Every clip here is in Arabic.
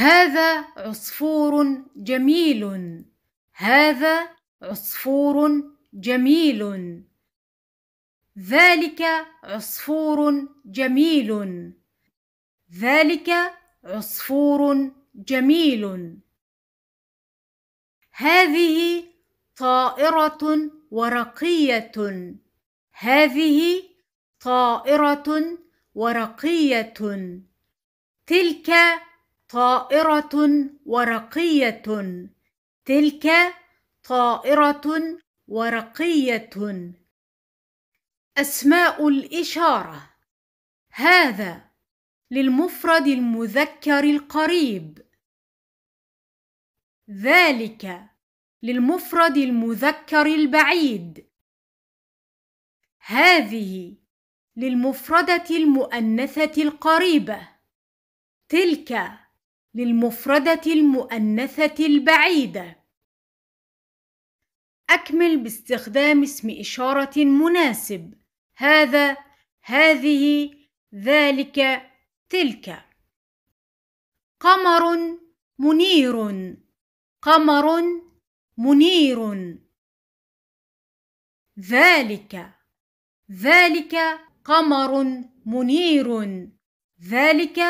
هذا عصفور جميل هذا عصفور جميل ذلك عصفور جميل ذلك عصفور جميل هذه طائرة ورقية هذه طائرة ورقية تلك طائرة ورقية تلك طائرة ورقية أسماء الإشارة هذا للمفرد المذكر القريب ذلك للمفرد المذكر البعيد هذه للمفردة المؤنثة القريبة تلك للمفردة المؤنثة البعيدة أكمل باستخدام اسم إشارة مناسب هذا هذه ذلك تلك قمر منير قمر منير ذلك ذلك قمر منير ذلك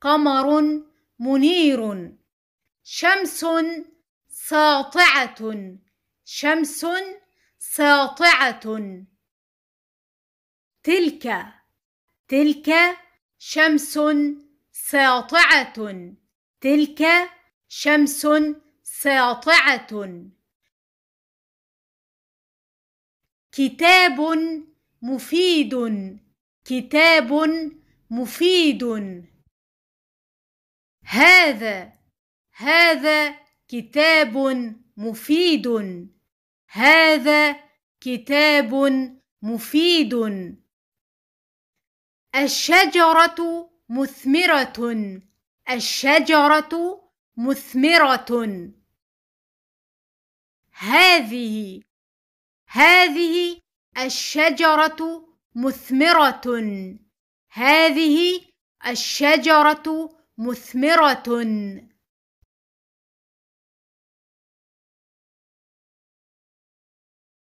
قمر منير شمس ساطعة شمس ساطعة تلك تلك شمس ساطعة تلك شمس ساطعة كتاب مفيد كتاب مفيد هذا هذا كتاب مفيد هذا كتاب مفيد الشجرة مثمرة الشجرة مثمرة هذه هذه الشجرة مثمرة هذه الشجرة مثمرة مثمرة